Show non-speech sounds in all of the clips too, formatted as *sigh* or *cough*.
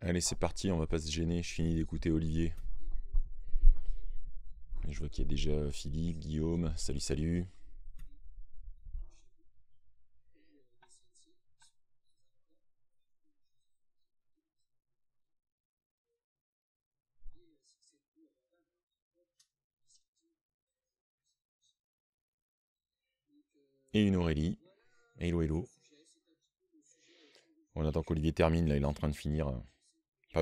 Allez, c'est parti, on va pas se gêner, je finis d'écouter Olivier. je vois qu'il y a déjà Philippe, Guillaume, salut, salut. Et une Aurélie. Hello, hello. On attend qu'Olivier termine, là, il est en train de finir. Euh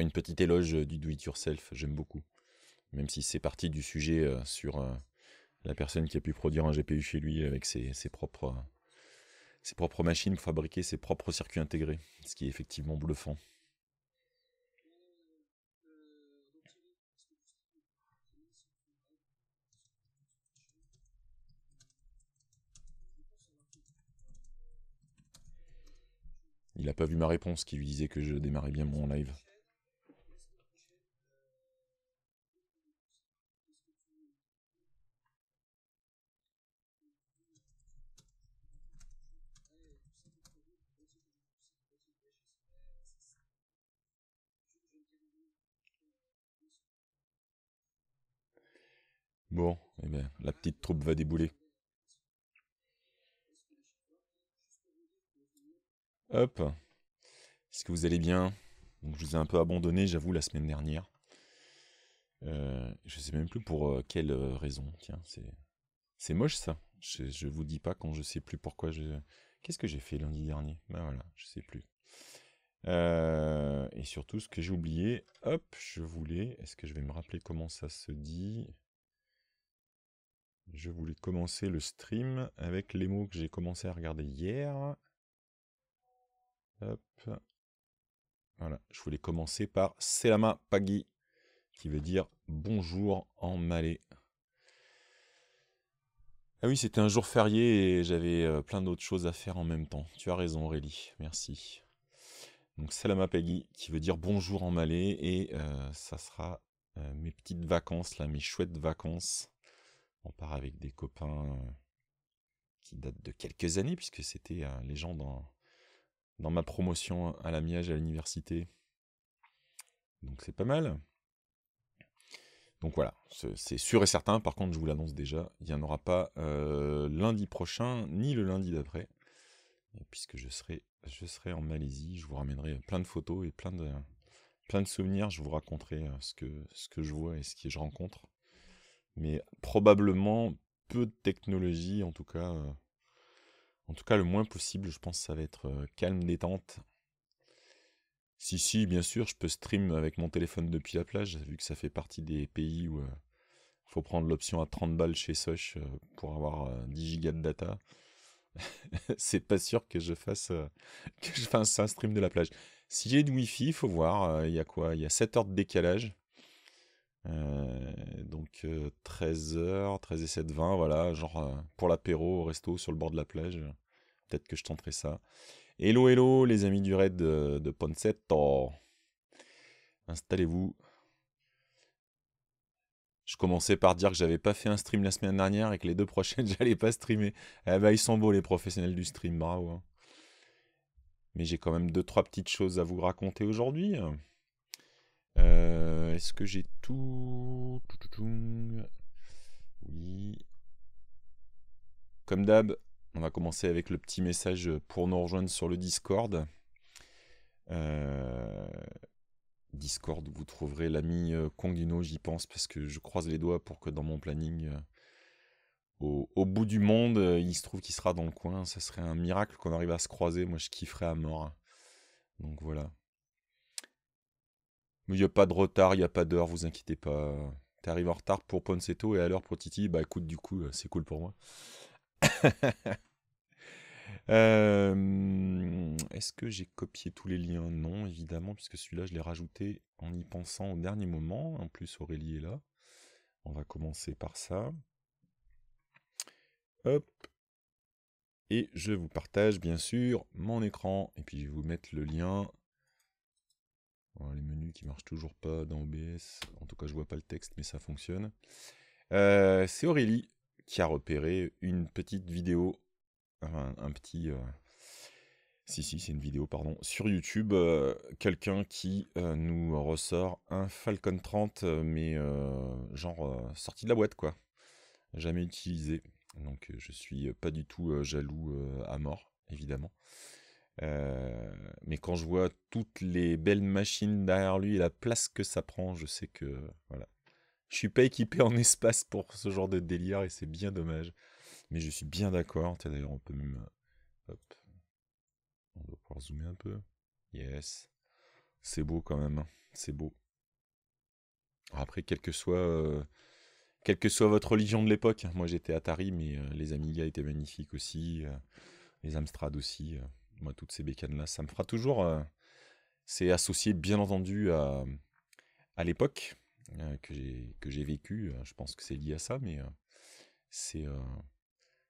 une petite éloge euh, du do-it-yourself, j'aime beaucoup. Même si c'est parti du sujet euh, sur euh, la personne qui a pu produire un GPU chez lui avec ses, propres, ses propres machines fabriquer ses propres circuits intégrés, ce qui est effectivement bluffant. Il n'a pas vu ma réponse qui lui disait que je démarrais bien mon live. Bon, eh bien, la petite troupe va débouler. Hop. Est-ce que vous allez bien Donc, Je vous ai un peu abandonné, j'avoue, la semaine dernière. Euh, je ne sais même plus pour euh, quelle euh, raison. Tiens, c'est moche ça. Je, ne vous dis pas quand je ne sais plus pourquoi je. Qu'est-ce que j'ai fait lundi dernier Ben voilà, je sais plus. et surtout, ce que j'ai oublié, hop, je voulais. Est-ce que je vais me rappeler comment ça se dit je voulais commencer le stream avec les mots que j'ai commencé à regarder hier. Hop. Voilà, je voulais commencer par Selama Pagi, qui veut dire bonjour en malais. Ah oui, c'était un jour férié et j'avais euh, plein d'autres choses à faire en même temps. Tu as raison, Aurélie, merci. Donc Selama Pagi, qui veut dire bonjour en malais, et euh, ça sera euh, mes petites vacances, là, mes chouettes vacances on part avec des copains euh, qui datent de quelques années, puisque c'était euh, les gens dans, dans ma promotion à la Miage à l'université. Donc c'est pas mal. Donc voilà, c'est sûr et certain. Par contre, je vous l'annonce déjà, il n'y en aura pas euh, lundi prochain, ni le lundi d'après. Puisque je serai, je serai en Malaisie, je vous ramènerai plein de photos et plein de, plein de souvenirs. Je vous raconterai ce que, ce que je vois et ce que je rencontre mais probablement peu de technologie, en tout cas, euh, en tout cas le moins possible. Je pense que ça va être euh, calme, détente. Si, si, bien sûr, je peux stream avec mon téléphone depuis la plage, vu que ça fait partie des pays où il euh, faut prendre l'option à 30 balles chez Soch pour avoir 10 gigas de data. *laughs* c'est pas sûr que je fasse que je fasse un stream de la plage. Si j'ai du wifi, il faut voir, il y a quoi Il y a 7 heures de décalage. Euh, donc 13h, euh, h sept 20 voilà, genre euh, pour l'apéro au resto sur le bord de la plage. Peut-être que je tenterai ça. Hello, hello, les amis du raid de, de Installez-vous. Je commençais par dire que j'avais pas fait un stream la semaine dernière et que les deux prochaines, *laughs* j'allais pas streamer. Eh ben, ils sont beaux, les professionnels du stream, bravo. Hein. Mais j'ai quand même deux, trois petites choses à vous raconter aujourd'hui. Euh, est-ce que j'ai tout Oui. Comme d'hab, on va commencer avec le petit message pour nous rejoindre sur le Discord. Euh, Discord, vous trouverez l'ami Kongino, euh, j'y pense, parce que je croise les doigts pour que dans mon planning, au, bout du monde, il se trouve qu'il sera dans le coin. Ça serait un miracle qu'on arrive à se croiser. Moi, je kifferais à mort. Donc voilà. Mais il n'y a pas de retard, il n'y a pas d'heure, vous inquiétez pas. Tu arrives en retard pour Ponceto et à l'heure pour Titi, bah écoute, du coup, euh, c'est cool pour moi. *laughs* Euh, est-ce que j'ai copié tous les liens Non, évidemment, puisque celui-là, je l'ai rajouté en y pensant au dernier moment. En plus, Aurélie est là. On va commencer par ça. Hop. Et je vous partage, bien sûr, mon écran. Et puis, je vais vous mettre le lien les menus qui marchent toujours pas dans OBS. En tout cas, je vois pas le texte, mais ça fonctionne. Euh, c'est Aurélie qui a repéré une petite vidéo, un, petit. Euh, si, si, c'est une vidéo, pardon. Sur YouTube, euh, quelqu'un qui nous ressort un Falcon 30, mais genre sorti de la boîte, quoi. Jamais utilisé. Donc, je suis pas du tout jaloux à mort, évidemment. Euh, mais quand je vois toutes les belles machines derrière lui et la place que ça prend, je sais que voilà. Je suis pas équipé en espace pour ce genre de délire et c'est bien dommage. Mais je suis bien d'accord. D'ailleurs, on peut même. On va pouvoir zoomer un peu. Yes. C'est beau quand même. Hein. C'est beau. Après, quel que soit. Euh, quelle que soit votre religion de l'époque, hein. moi j'étais Atari, mais euh, les Amiga étaient magnifiques aussi, les Amstrad aussi toutes ces bécanes-là. Ça me fera toujours. Euh, c'est associé, bien entendu, à, à l'époque euh, que j'ai vécu euh, Je pense que c'est lié à ça, mais c'est.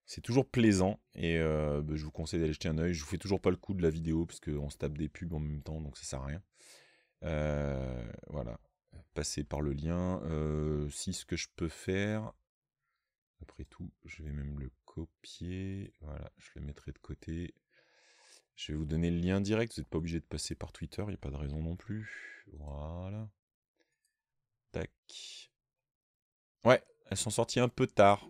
c'est toujours plaisant et bah, je vous conseille d'aller jeter un oeil, Je vous fais toujours pas le coup de la vidéo parce qu'on se tape des pubs en même temps donc ça sert à rien. voilà, passer par le lien. si ce que je peux faire, après tout, je vais même le copier. Voilà, je le mettrai de côté. Je vais vous donner le lien direct, vous n'êtes pas obligé de passer par Twitter, il n'y a pas de raison non plus. Voilà. Tac. Ouais, elles sont sorties un peu tard.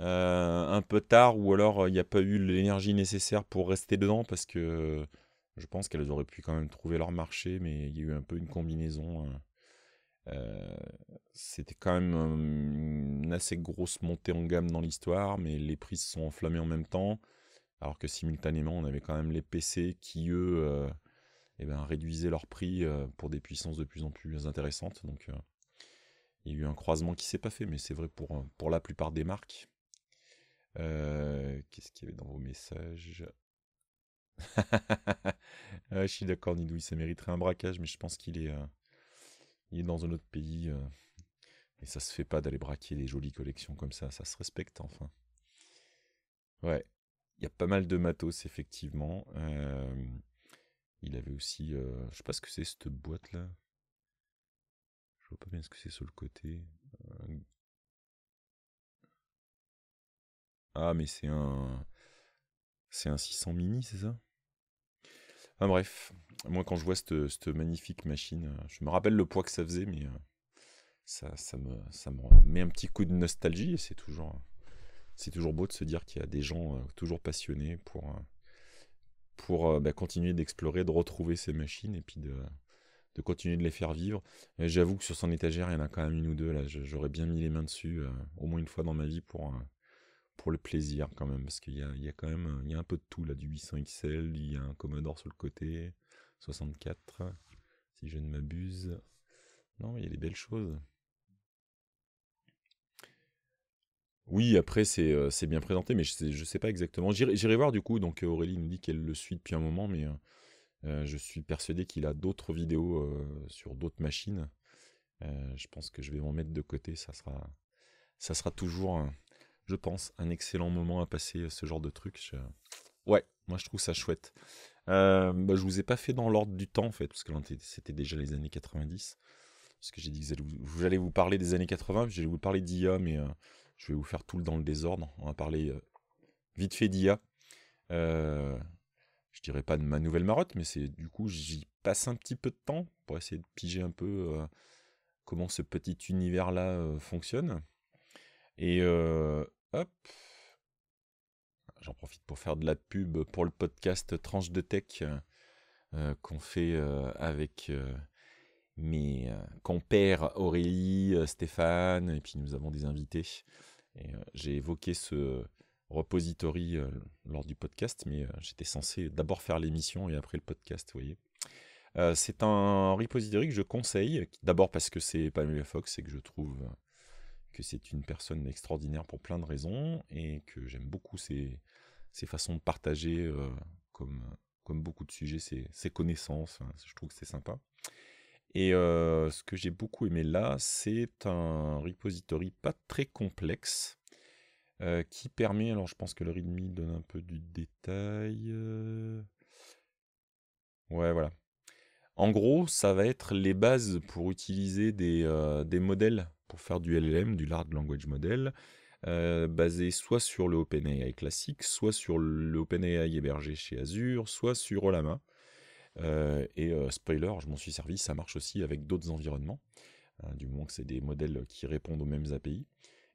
Euh, un peu tard, ou alors il euh, n'y a pas eu l'énergie nécessaire pour rester dedans, parce que euh, je pense qu'elles auraient pu quand même trouver leur marché, mais il y a eu un peu une combinaison. Hein. c'était quand même une assez grosse montée en gamme dans l'histoire, mais les prix se sont enflammés en même temps alors que simultanément on avait quand même les PC qui eux euh, eh ben, réduisaient leur prix euh, pour des puissances de plus en plus intéressantes. Donc euh, il y a eu un croisement qui s'est pas fait, mais c'est vrai pour, pour la plupart des marques. Qu'est-ce qu'il y avait dans vos messages *laughs* ah, Je suis d'accord, Nidoui, ça mériterait un braquage, mais je pense qu'il est, il est dans un autre pays. et ça se fait pas d'aller braquer des jolies collections comme ça, ça se respecte enfin. Ouais, y a pas mal de matos, effectivement. Euh, il avait aussi. Euh, je sais que c'est cette boîte là. Je vois pas bien ce que c'est sur le côté. Euh. Ah, mais c'est un. C'est un 600 mini, c'est ça bref, moi quand je vois cette, magnifique machine, je me rappelle le poids que ça faisait, mais ça, me, ça me met un petit coup de nostalgie c'est toujours, c'est toujours beau de se dire qu'il y a des gens euh, toujours passionnés pour, euh, pour euh, bah, continuer d'explorer, de retrouver ces machines et puis de, continuer de les faire vivre. J'avoue que sur son étagère, il y en a quand même une ou deux. Là, j'aurais bien mis les mains dessus au moins une fois dans ma vie pour, pour le plaisir quand même, parce qu'il y a, y a quand même il a un peu de tout là, du 800 XL, il y a un Commodore sur le côté, 64, si je ne m'abuse. Non, il y a des belles choses. Oui, après, euh, c'est bien présenté, mais je sais, je sais pas exactement. J'irai voir du coup. Donc, euh, Aurélie nous dit qu'elle le suit depuis un moment, mais euh, je suis persuadé qu'il a d'autres vidéos sur d'autres machines. je pense que je vais m'en mettre de côté. Ça sera, ça sera toujours, je pense, un excellent moment à passer ce genre de truc. Ouais, moi, je trouve ça chouette. Je bah, je vous ai pas fait dans l'ordre du temps, en fait, parce que c'était déjà les années 90. Parce que j'ai dit que allez vous parler des années 80, puis vais vous parler d'IA, mais je vais vous faire tout le dans le désordre. On va parler euh, vite fait d'IA. Euh, je dirais pas de ma nouvelle marotte, mais c'est du coup j'y passe un petit peu de temps pour essayer de piger un peu euh, comment ce petit univers-là fonctionne. Et hop, j'en profite pour faire de la pub pour le podcast Tranche de Tech qu'on fait avec mes euh, compères Aurélie, euh, Stéphane, et puis nous avons des invités. Euh, j'ai évoqué ce repository lors du podcast, mais j'étais censé d'abord faire l'émission et après le podcast, voyez. c'est un repository que je conseille, d'abord parce que c'est Pamela Fox et que je trouve que c'est une personne extraordinaire pour plein de raisons et que j'aime beaucoup ses, façons de partager, comme, beaucoup de sujets, ses, connaissances. Hein, je trouve que c'est sympa. Et euh, ce que j'ai beaucoup aimé là, c'est un repository pas très complexe euh, qui permet, alors je pense que le readme donne un peu du détail. Euh. Ouais, voilà. En gros, ça va être les bases pour utiliser des, des modèles pour faire du LLM, du Large Language Model, basé soit sur le OpenAI classique, soit sur l'OpenAI hébergé chez Azure, soit sur Olama. Euh, et euh, spoiler, je m'en suis servi, ça marche aussi avec d'autres environnements, hein, du moment que c'est des modèles qui répondent aux mêmes API.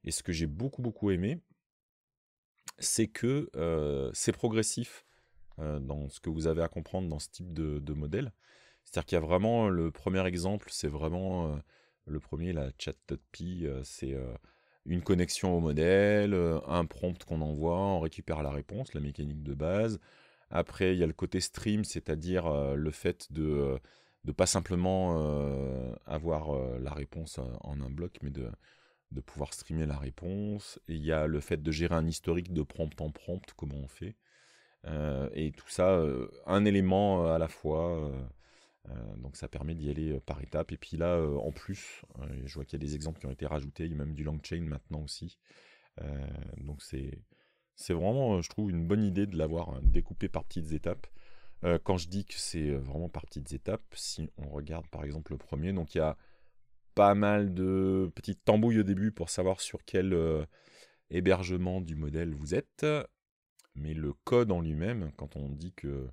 Et ce que j'ai beaucoup beaucoup aimé, c'est que euh, c'est progressif dans ce que vous avez à comprendre dans ce type de, modèle. C'est-à-dire qu'il y a vraiment le premier exemple, c'est vraiment le premier, la chat.pi, c'est une connexion au modèle, un prompt qu'on envoie, on récupère la réponse, la mécanique de base, après, il y a le côté stream, c'est-à-dire euh, le fait de ne euh, pas simplement euh, avoir la réponse en un bloc, mais de, de pouvoir streamer la réponse. il y a le fait de gérer un historique de prompt en prompt, comment on fait. et tout ça, un élément à la fois. donc ça permet d'y aller par étapes. Et puis là, en plus, je vois qu'il y a des exemples qui ont été rajoutés. Il y a même du long chain maintenant aussi. donc c'est c'est vraiment, euh, je trouve, une bonne idée de l'avoir euh, découpé par petites étapes. Euh, quand je dis que c'est vraiment par petites étapes, si on regarde par exemple le premier, donc il y a pas mal de petites tambouilles au début pour savoir sur quel hébergement du modèle vous êtes. Mais le code en lui-même, quand on dit que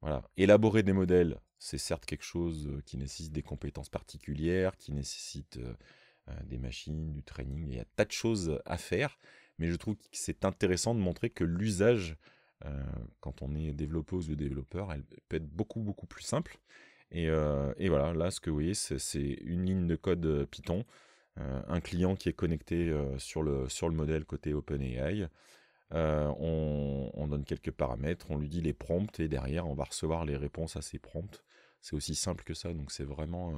voilà, élaborer des modèles, c'est certes quelque chose qui nécessite des compétences particulières, qui nécessite des machines, du training, il y a tas de choses à faire mais je trouve que c'est intéressant de montrer que l'usage, euh, quand on est développeuse ou développeur, elle peut être beaucoup, beaucoup plus simple. Et, euh, voilà, là, ce que vous voyez, c'est une ligne de code euh, Python, un client qui est connecté sur, le, sur le modèle côté OpenAI. On, donne quelques paramètres, on lui dit les prompts et derrière on va recevoir les réponses à ces prompts. C'est aussi simple que ça, donc c'est vraiment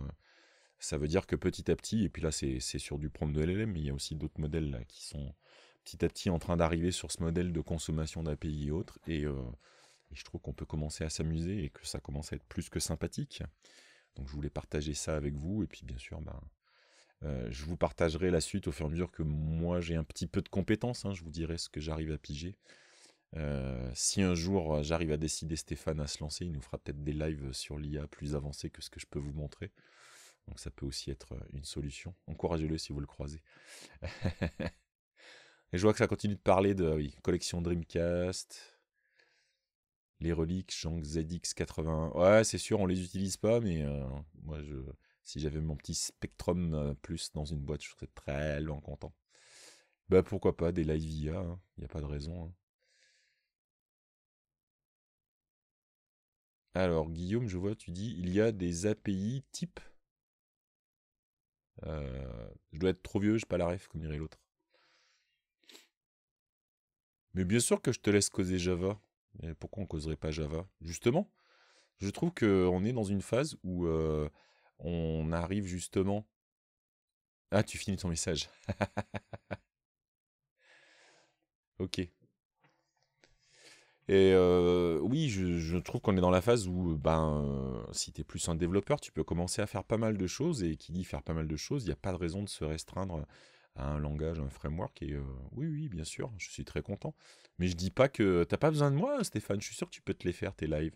ça veut dire que petit à petit, et puis là c'est sur du prompt de LLM, mais il y a aussi d'autres modèles là, qui sont petit à petit en train d'arriver sur ce modèle de consommation d'API et autres. Euh, et, je trouve qu'on peut commencer à s'amuser et que ça commence à être plus que sympathique. Donc je voulais partager ça avec vous. Et puis bien sûr, ben, euh, je vous partagerai la suite au fur et à mesure que moi j'ai un petit peu de compétences. Hein. je vous dirai ce que j'arrive à piger. Euh, si un jour j'arrive à décider Stéphane à se lancer, il nous fera peut-être des lives sur l'IA plus avancés que ce que je peux vous montrer. Donc ça peut aussi être une solution. Encouragez-le si vous le croisez. *laughs* Et je vois que ça continue de parler de collection Dreamcast, les reliques Shang ZX80. Ouais, c'est sûr, on les utilise pas, mais euh, moi, si j'avais mon petit Spectrum euh, Plus dans une boîte, je serais très long content. Bah pourquoi pas, des live IA, il hein, n'y a pas de raison. Hein. Alors, Guillaume, je vois, tu dis, il y a des API type. Euh, je dois être trop vieux, je n'ai pas la ref, comme dirait l'autre. Mais bien sûr que je te laisse causer Java. Et pourquoi on causerait pas Java Justement, je trouve qu'on est dans une phase où euh, on arrive justement. Ah, tu finis ton message. *laughs* ok. Et euh, oui, je, trouve qu'on est dans la phase où, ben, euh, si tu es plus un développeur, tu peux commencer à faire pas mal de choses. Et qui dit faire pas mal de choses, il n'y a pas de raison de se restreindre un langage, un framework. Et euh, oui, oui, bien sûr, je suis très content. Mais je dis pas que t'as pas besoin de moi, Stéphane. Je suis sûr que tu peux te les faire tes lives.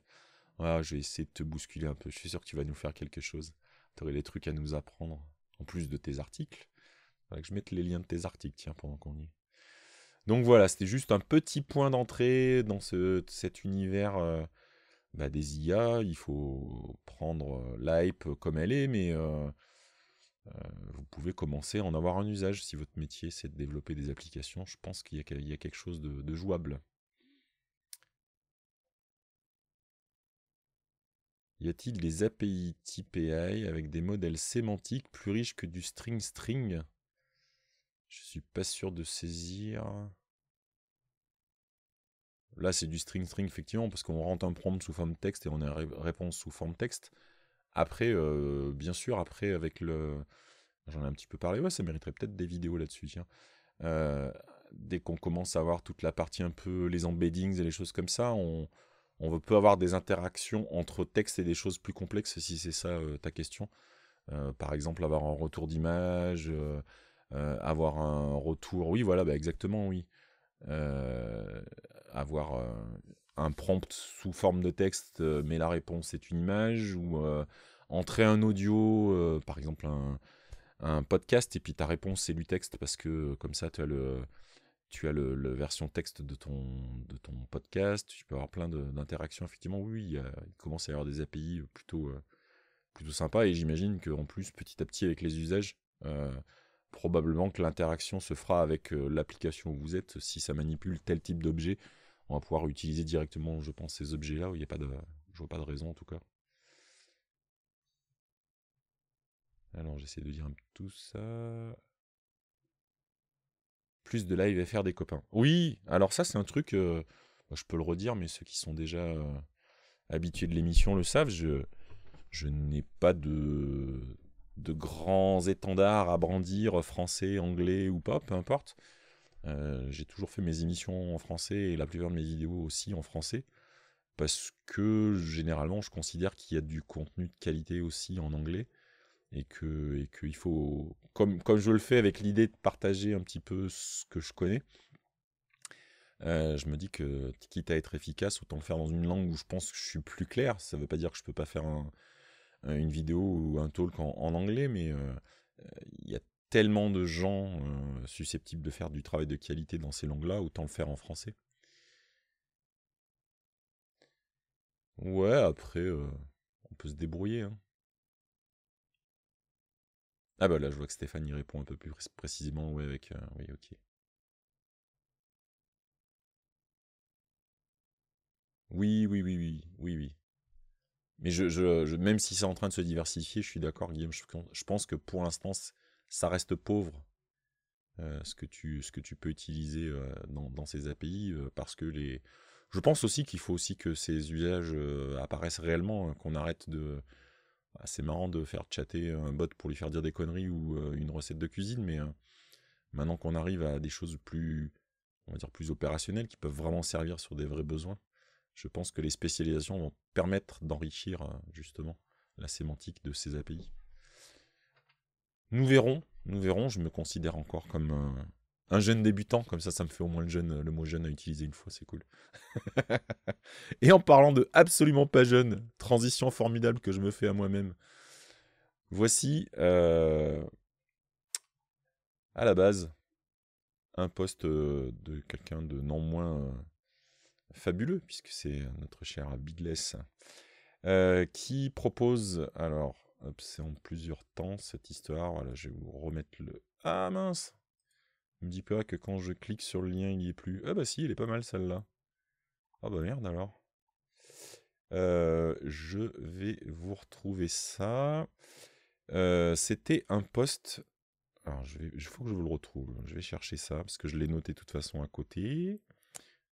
Voilà, ah, je vais essayer de te bousculer un peu. Je suis sûr que tu vas nous faire quelque chose. Tu T'aurais des trucs à nous apprendre en plus de tes articles. Faudrait que je mette les liens de tes articles, tiens, pendant qu'on y est. Donc voilà, c'était juste un petit point d'entrée dans ce, cet univers euh, bah, des IA. Il faut prendre euh, l'hype comme elle est, mais euh, vous pouvez commencer à en avoir un usage. Si votre métier c'est de développer des applications, je pense qu'il y, a quelque chose de, jouable. Y a-t-il des API type avec des modèles sémantiques plus riches que du string string Je ne suis pas sûr de saisir. Là, c'est du string string effectivement parce qu'on rentre un prompt sous forme texte et on a une réponse sous forme texte. Après, euh, bien sûr, après, avec le. J'en ai un petit peu parlé, ouais, ça mériterait peut-être des vidéos là-dessus, euh, dès qu'on commence à avoir toute la partie un peu les embeddings et les choses comme ça, on, on peut avoir des interactions entre texte et des choses plus complexes, si c'est ça euh, ta question. par exemple, avoir un retour d'image, avoir un retour. Oui, voilà, bah, exactement, oui. avoir un prompt sous forme de texte, euh, mais la réponse est une image, ou euh, entrer un audio, euh, par exemple un, podcast, et puis ta réponse c'est du texte, parce que comme ça, tu as le tu as le, version texte de ton, de ton podcast, tu peux avoir plein d'interactions, effectivement, oui, il, commence à y avoir des API plutôt, plutôt sympa, et j'imagine qu'en plus, petit à petit, avec les usages, probablement que l'interaction se fera avec l'application où vous êtes, si ça manipule tel type d'objet, on va pouvoir utiliser directement, je pense, ces objets-là où il n'y a pas de, je vois pas de raison en tout cas. Alors j'essaie de dire tout ça. Plus de live FR des copains. Oui, alors ça c'est un truc, euh, je peux le redire, mais ceux qui sont déjà euh, habitués de l'émission le savent, je, je n'ai pas de, de grands étendards à brandir, euh, français, anglais ou pas, peu importe. Euh, j'ai toujours fait mes émissions en français et la plupart de mes vidéos aussi en français parce que généralement je considère qu'il y a du contenu de qualité aussi en anglais et que et qu'il faut comme comme je le fais avec l'idée de partager un petit peu ce que je connais euh, je me dis que quitte à être efficace autant le faire dans une langue où je pense que je suis plus clair ça veut pas dire que je peux pas faire une vidéo ou un talk en, anglais mais euh, il y a tellement de gens euh, susceptibles de faire du travail de qualité dans ces langues-là, autant le faire en français. Ouais, après, euh, on peut se débrouiller. Hein. Ah bah là, je vois que Stéphane y répond un peu plus précisément, ouais, avec... Euh, oui, ok. Oui, oui, oui, oui, oui, oui. Mais je, même si c'est en train de se diversifier, je suis d'accord, Guillaume, je, pense que pour l'instant, ça reste pauvre euh, ce, que tu, ce que tu peux utiliser euh, dans, ces API euh, parce que les. Je pense aussi qu'il faut aussi que ces usages apparaissent réellement, hein, qu'on arrête de. Bah, c'est marrant de faire chatter un bot pour lui faire dire des conneries ou une recette de cuisine, mais hein, maintenant qu'on arrive à des choses plus, on va dire plus opérationnelles qui peuvent vraiment servir sur des vrais besoins, je pense que les spécialisations vont permettre d'enrichir hein, justement la sémantique de ces API. Nous verrons, nous verrons. Je me considère encore comme un, jeune débutant, comme ça, ça me fait au moins le jeune, le mot jeune à utiliser une fois, c'est cool. *laughs* et en parlant de absolument pas jeune, transition formidable que je me fais à moi-même. Voici, euh, à la base, un poste euh, de quelqu'un de non moins euh, fabuleux, puisque c'est notre cher Bigless, qui propose, alors, euh, c'est en plusieurs temps cette histoire. Voilà, je vais vous remettre le. Ah mince Il me dit pas que quand je clique sur le lien, il n'y est plus. Ah bah si, il est pas mal celle-là. Ah bah merde alors. Euh, je vais vous retrouver ça. Euh, c'était un poste. Alors, je vais. il faut que je vous le retrouve. Je vais chercher ça parce que je l'ai noté de toute façon à côté.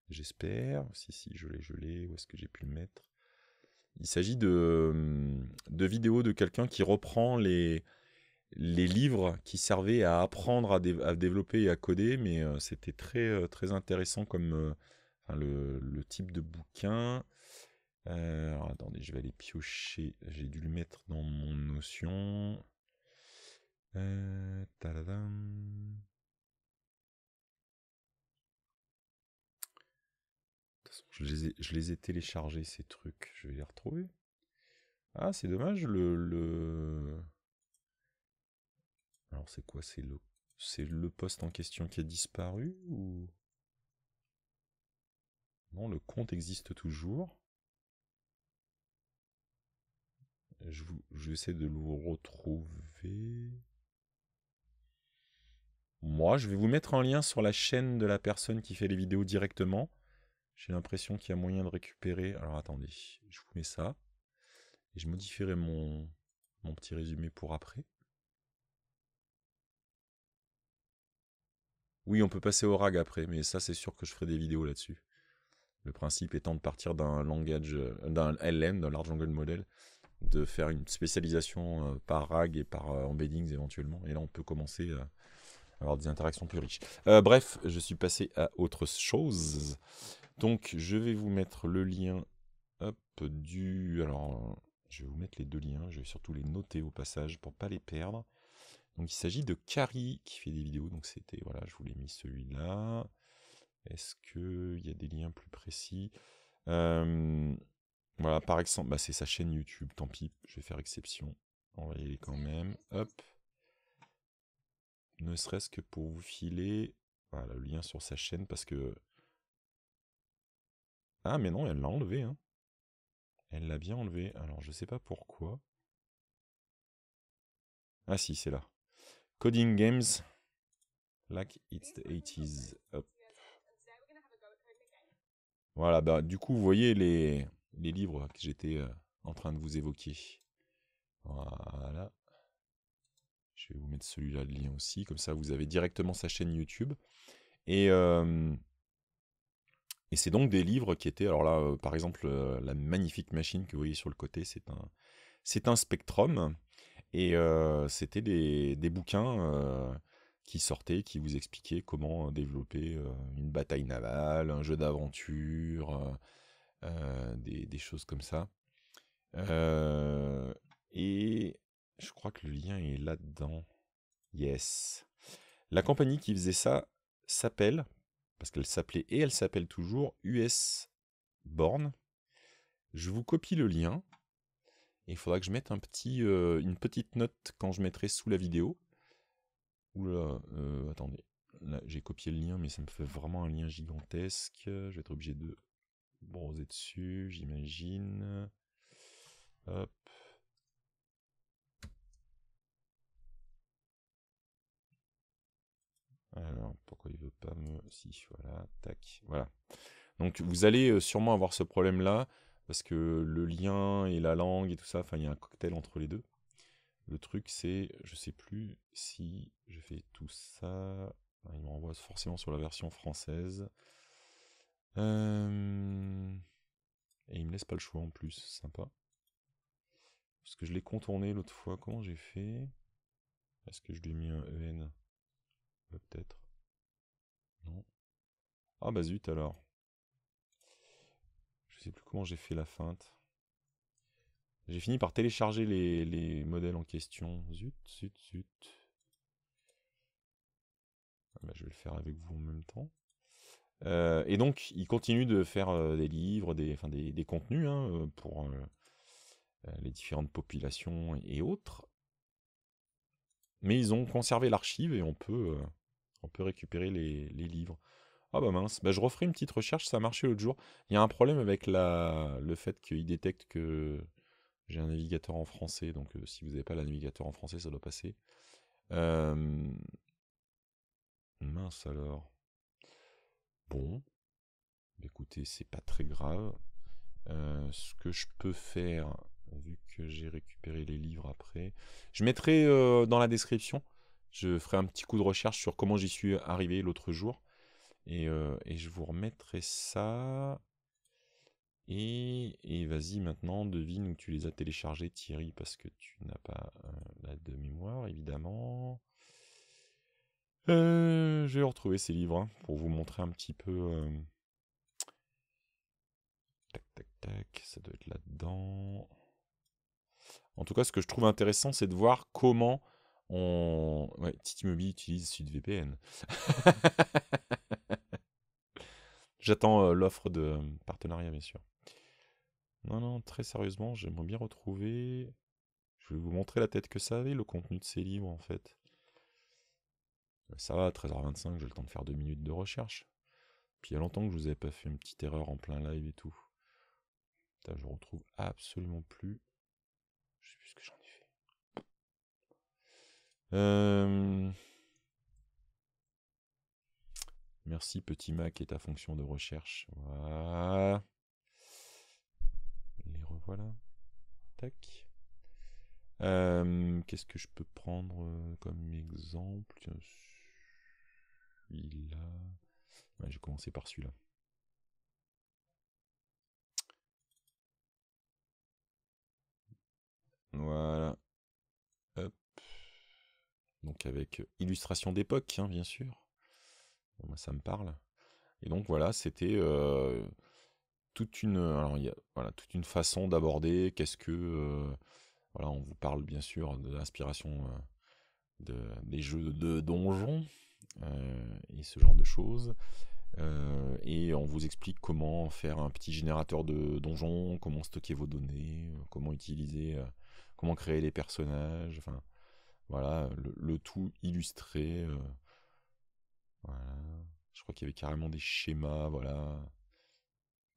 J'espère. Si, si, je l'ai, je l'ai. Où est-ce que j'ai pu le mettre il s'agit de, de vidéos de quelqu'un qui reprend les, les livres qui servaient à apprendre à, développer et à coder, mais c'était très, très intéressant comme le, type de bouquin. Euh, attendez, je vais aller piocher. J'ai dû le mettre dans mon notion. Euh, Je les ai, téléchargés, ces trucs. Je vais les retrouver. Ah, c'est dommage, le... le... Alors c'est quoi C'est le, le poste en question qui a disparu ou... Non, le compte existe toujours. Je, je vais essayer de le retrouver. Moi, je vais vous mettre un lien sur la chaîne de la personne qui fait les vidéos directement. J'ai l'impression qu'il y a moyen de récupérer. Alors attendez, je vous mets ça. Et je modifierai mon, mon petit résumé pour après. Oui, on peut passer au RAG après, mais ça c'est sûr que je ferai des vidéos là-dessus. Le principe étant de partir d'un langage, d'un LM, d'un Large Angle Model, de faire une spécialisation euh, par RAG et par euh, embeddings éventuellement. Et là on peut commencer euh, des interactions plus riches. Euh, bref, je suis passé à autre chose. Donc, je vais vous mettre le lien du... Alors, je vais vous mettre les deux liens. Je vais surtout les noter au passage pour pas les perdre. Donc, il s'agit de Carrie qui fait des vidéos. Donc, c'était... Voilà, je vous l'ai mis celui-là. Est-ce qu'il y a des liens plus précis euh, Voilà, par exemple, bah, c'est sa chaîne YouTube. Tant pis, je vais faire exception. On va y aller quand même. Hop ne serait-ce que pour vous filer le lien sur sa chaîne parce que... Ah mais non, elle l'a enlevé. Hein. Elle l'a bien enlevé. Alors je ne sais pas pourquoi. Ah si, c'est là. Coding Games. Like it's the 80s. Voilà, bah, du coup, vous voyez les, les livres que j'étais euh, en train de vous évoquer. Voilà. Je vais vous mettre celui-là, le lien aussi. Comme ça, vous avez directement sa chaîne YouTube. Et, euh, et c'est donc des livres qui étaient. Alors là, euh, par exemple, euh, la magnifique machine que vous voyez sur le côté, c'est un, c'est un spectrum. Et c'était des, des, bouquins qui sortaient, qui vous expliquaient comment développer une bataille navale, un jeu d'aventure, des, des, choses comme ça. et je crois que le lien est là-dedans. Yes. La compagnie qui faisait ça s'appelle, parce qu'elle s'appelait et elle s'appelle toujours US Born. Je vous copie le lien. Il faudra que je mette euh, une petite note quand je mettrai sous la vidéo. Oula, euh, attendez. Là, j'ai copié le lien, mais ça me fait vraiment un lien gigantesque. Je vais être obligé de broser dessus, j'imagine. Hop. Alors, pourquoi il veut pas me... Si, voilà, tac, voilà. Donc, vous allez euh, sûrement avoir ce problème-là, parce que le lien et la langue et tout ça, enfin, il y a un cocktail entre les deux. Le truc, c'est, je sais plus si je fais tout ça... Il me renvoie forcément sur la version française. Euh, et il me laisse pas le choix en plus, sympa. Parce que je l'ai contourné l'autre fois, comment j'ai fait Est-ce que je lui ai mis un EN euh, peut-être. Non. Ah bah zut alors. Je sais plus comment j'ai fait la feinte. J'ai fini par télécharger les, modèles en question. Zut, zut, zut. Ah, bah, je vais le faire avec vous en même temps. Euh, et donc, il continue de faire euh, des livres, des, enfin, des, contenus hein, pour les différentes populations et autres. Mais ils ont conservé l'archive et on peut on peut récupérer les, livres. Ah bah mince, bah, je referai une petite recherche, ça a marché l'autre jour. Il y a un problème avec la, le fait qu'il détecte que j'ai un navigateur en français, donc euh, si vous n'avez pas le navigateur en français, ça doit passer. Euh, mince alors. Bon, bah, écoutez, c'est pas très grave. Euh, ce que je peux faire, vu que j'ai récupéré les livres après, je mettrai dans la description je ferai un petit coup de recherche sur comment j'y suis arrivé l'autre jour. Et, euh, je vous remettrai ça. Et, vas-y maintenant, devine où tu les as téléchargés, Thierry, parce que tu n'as pas euh, la de mémoire, évidemment. Euh, je vais retrouver ces livres hein, pour vous montrer un petit peu. Tac, tac, tac, ça doit être là-dedans. En tout cas, ce que je trouve intéressant, c'est de voir comment on... Ouais, utilise SudVPN. *laughs* J'attends euh, l'offre de euh, partenariat, bien sûr. Non, non, très sérieusement, j'aimerais bien retrouver... Je vais vous montrer la tête que ça avait, le contenu de ces livres, en fait. Euh, ça va, 13h25, j'ai le temps de faire deux minutes de recherche. Puis il y a longtemps que je vous avais pas fait une petite erreur en plein live et tout. Putain, je retrouve absolument plus. Je sais plus ce que j'en ai euh, merci petit Mac et ta fonction de recherche. Voilà. Les revoilà. Tac. Euh, qu'est-ce que je peux prendre euh, comme exemple Il a... commencer J'ai commencé par celui-là. Voilà donc avec euh, illustration d'époque, hein, bien sûr. moi, ça me parle. Et donc voilà, c'était euh, toute une, euh, alors, voilà, toute une façon d'aborder. Qu'est-ce que, voilà, on vous parle bien sûr de l'inspiration des jeux de donjons et ce genre de choses. et on vous explique comment faire un petit générateur de donjons, comment stocker vos données, comment utiliser, comment créer les personnages. Enfin, voilà, le, tout illustré. Euh, voilà. Je crois qu'il y avait carrément des schémas, voilà.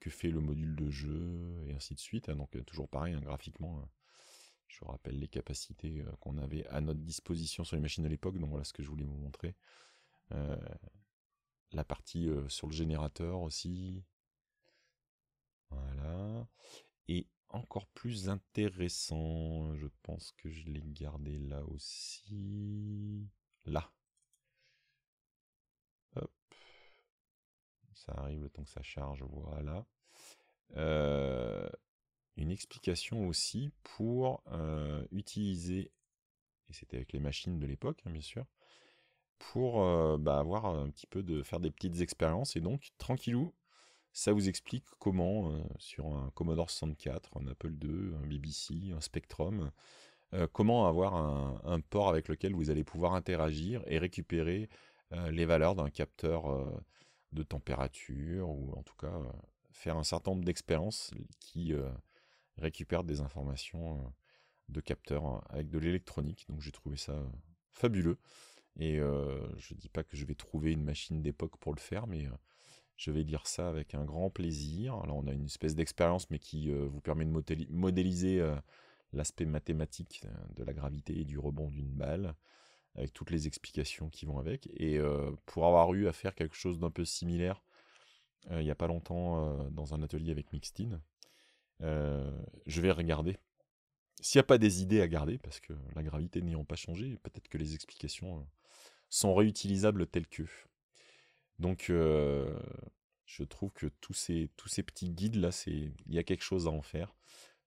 Que fait le module de jeu, et ainsi de suite. Hein. donc euh, toujours pareil, hein, graphiquement. Hein. je rappelle les capacités euh, qu'on avait à notre disposition sur les machines à l'époque. Donc voilà ce que je voulais vous montrer. la partie sur le générateur aussi. Voilà. Et encore plus intéressant. Je pense que je l'ai gardé là aussi. Là. Hop. Ça arrive le temps que ça charge, voilà. Euh, une explication aussi pour euh, utiliser, et c'était avec les machines de l'époque, hein, bien sûr, pour euh, bah, avoir un petit peu de faire des petites expériences et donc tranquillou ça vous explique comment, euh, sur un Commodore 64, un Apple II, un BBC, un Spectrum, euh, comment avoir un, port avec lequel vous allez pouvoir interagir et récupérer euh, les valeurs d'un capteur de température, ou en tout cas faire un certain nombre d'expériences qui récupèrent des informations de capteurs avec de l'électronique. Donc j'ai trouvé ça fabuleux. Et je ne dis pas que je vais trouver une machine d'époque pour le faire, mais je vais dire ça avec un grand plaisir. Alors on a une espèce d'expérience, mais qui euh, vous permet de modéliser euh, l'aspect mathématique euh, de la gravité et du rebond d'une balle, avec toutes les explications qui vont avec. Et pour avoir eu à faire quelque chose d'un peu similaire, il n'y a pas longtemps, dans un atelier avec Mixtine, je vais regarder. S'il n'y a pas des idées à garder, parce que la gravité n'ayant pas changé, peut-être que les explications sont réutilisables telles que. Donc, euh, je trouve que tous ces, tous ces petits guides-là, il y a quelque chose à en faire.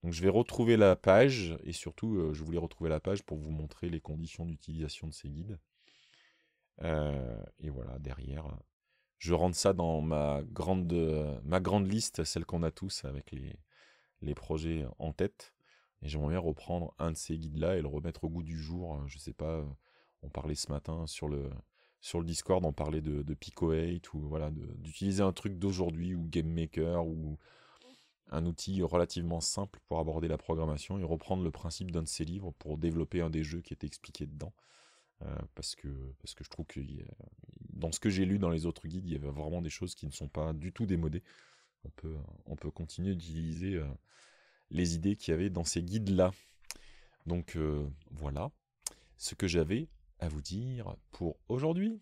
Donc, je vais retrouver la page, et surtout, euh, je voulais retrouver la page pour vous montrer les conditions d'utilisation de ces guides. Euh, et voilà, derrière, je rentre ça dans ma grande, ma grande liste, celle qu'on a tous avec les, les projets en tête. Et j'aimerais bien reprendre un de ces guides-là et le remettre au goût du jour. Je ne sais pas, on parlait ce matin sur le, sur le Discord, on parlait de, de Pico 8 ou voilà, d'utiliser un truc d'aujourd'hui ou Game Maker ou un outil relativement simple pour aborder la programmation et reprendre le principe d'un de ces livres pour développer un des jeux qui était expliqué dedans. Euh, parce, que, parce que je trouve que dans ce que j'ai lu dans les autres guides, il y avait vraiment des choses qui ne sont pas du tout démodées. On peut, on peut continuer d'utiliser euh, les idées qu'il y avait dans ces guides-là. Donc euh, voilà ce que j'avais vous dire pour aujourd'hui.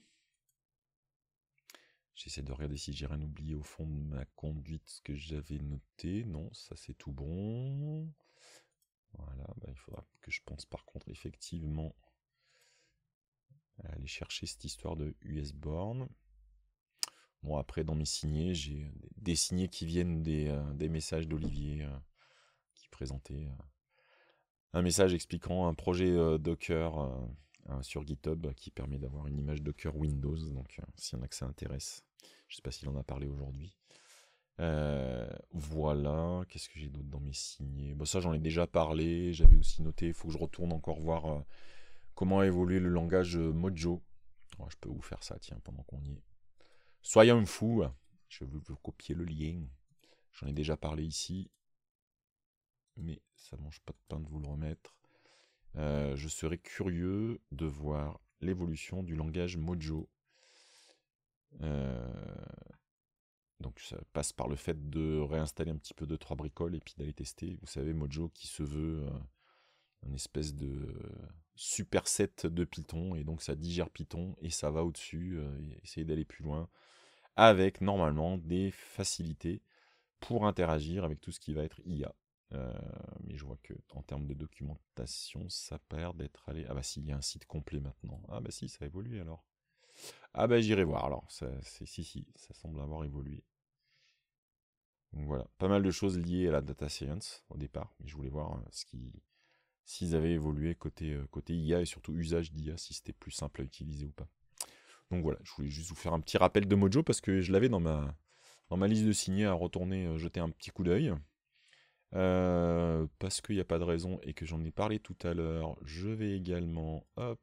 J'essaie de regarder si j'ai rien oublié au fond de ma conduite, ce que j'avais noté. Non, ça c'est tout bon. Voilà, bah, il faudra que je pense par contre effectivement aller chercher cette histoire de US Born. Bon, après, dans mes signés, j'ai des signés qui viennent des, euh, messages d'Olivier euh, qui présentait euh, un message expliquant un projet Docker sur GitHub qui permet d'avoir une image Docker Windows. Donc, euh, si un accès intéresse, je sais pas s'il en a parlé aujourd'hui. Euh, voilà, qu'est-ce que j'ai d'autre dans mes signés Bon, ça j'en ai déjà parlé, j'avais aussi noté, il faut que je retourne encore voir euh, comment comment évolué le langage Mojo. je peux vous faire ça, tiens, pendant qu'on y est. Soyons fous, je vais vous copier le lien. J'en ai déjà parlé ici, mais ça ne mange pas de pain de vous le remettre. Euh, je serais curieux de voir l'évolution du langage Mojo. Euh, donc ça passe par le fait de réinstaller un petit peu de trois bricoles et puis d'aller tester. Vous savez, Mojo qui se veut euh, une espèce de superset de Python, et donc ça digère Python et ça va au-dessus, essayer d'aller plus loin, avec normalement des facilités pour interagir avec tout ce qui va être IA. Euh, mais je vois que en termes de documentation, ça perd d'être allé. Ah bah si, il y a un site complet maintenant. Ah bah si, ça a évolué alors. Ah bah j'irai voir alors. Ça, c'est si si, ça semble avoir évolué. Donc voilà, pas mal de choses liées à la data science au départ, mais je voulais voir euh, ce qui, s'ils avaient évolué côté, euh, côté IA et surtout usage d'IA, si c'était plus simple à utiliser ou pas. Donc voilà, je voulais juste vous faire un petit rappel de Mojo parce que je l'avais dans ma, dans ma liste de signés à retourner jeter un petit coup d'œil. Euh, parce qu'il n'y a pas de raison et que j'en ai parlé tout à l'heure, je vais également hop,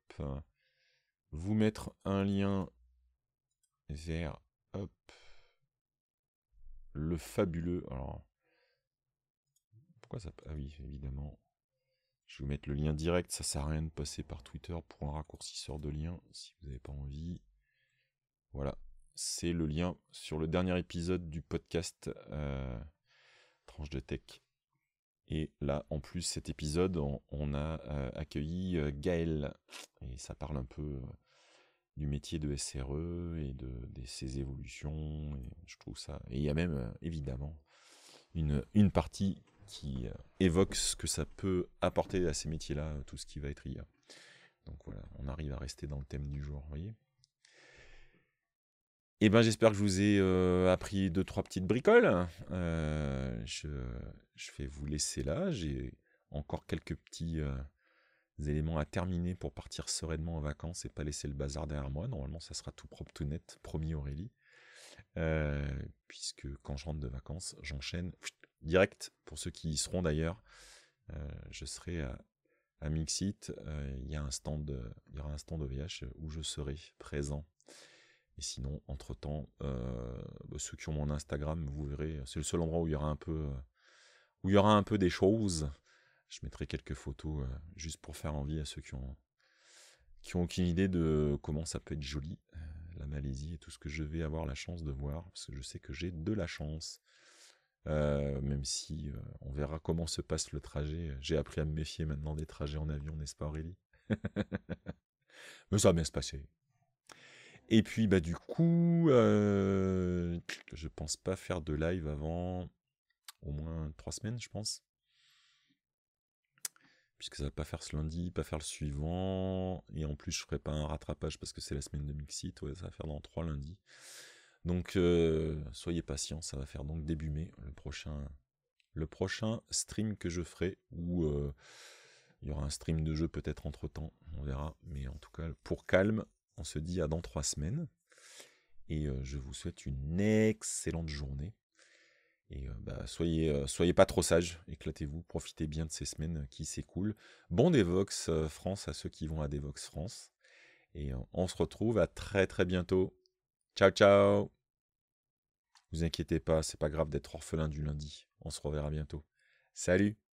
vous mettre un lien vers le fabuleux. Alors, pourquoi ça. Ah oui, évidemment. Je vais vous mettre le lien direct, ça sert à rien de passer par Twitter pour un raccourcisseur de lien si vous n'avez pas envie. Voilà, c'est le lien sur le dernier épisode du podcast euh, Tranche de Tech. Et là, en plus, cet épisode, on, a euh, accueilli euh, Gaël. Et ça parle un peu euh, du métier de SRE et de, ses évolutions. Et je trouve ça. Et il y a même, évidemment, une, une partie qui évoque ce que ça peut apporter à ces métiers-là, tout ce qui va être IA. Donc voilà, on arrive à rester dans le thème du jour, vous voyez. Eh ben, j'espère que je vous ai euh, appris deux, trois petites bricoles. Euh, je, vais vous laisser là. J'ai encore quelques petits euh, éléments à terminer pour partir sereinement en vacances et pas laisser le bazar derrière moi. Normalement, ça sera tout propre, tout net, promis Aurélie. puisque quand je rentre de vacances, j'enchaîne direct. Pour ceux qui y seront d'ailleurs, je serai à, Mixit. Il y, a un stand, il y aura un stand OVH où je serai présent et sinon, entre-temps, euh, bah, ceux qui ont mon Instagram, vous verrez, c'est le seul endroit où il y aura un peu, euh, où il y aura un peu des choses. Je mettrai quelques photos euh, juste pour faire envie à ceux qui ont, qui ont aucune idée de comment ça peut être joli, la Malaisie et tout ce que je vais avoir la chance de voir, parce que je sais que j'ai de la chance. même si on verra comment se passe le trajet. J'ai appris à me méfier maintenant des trajets en avion, n'est-ce pas Aurélie *laughs* Mais ça va bien se passer. Et puis, bah, du coup, je je pense pas faire de live avant au moins trois semaines, je pense. Puisque ça va pas faire ce lundi, pas faire le suivant. Et en plus, je ferai pas un rattrapage parce que c'est la semaine de Mixit. Ouais, ça va faire dans trois lundis. Donc, soyez patients. Ça va faire donc début mai, le prochain, le prochain stream que je ferai. Ou il y aura un stream de jeu peut-être entre temps, on verra. Mais en tout cas, pour calme, on se dit à dans trois semaines. Et euh, je vous souhaite une excellente journée. Et euh, bah, soyez, euh, soyez pas trop sages, éclatez-vous, profitez bien de ces semaines qui s'écoulent. Bon Devox France à ceux qui vont à Devox France. Et on se retrouve à très très bientôt. Ciao ciao Vous inquiétez pas, c'est pas grave d'être orphelin du lundi. On se reverra bientôt. Salut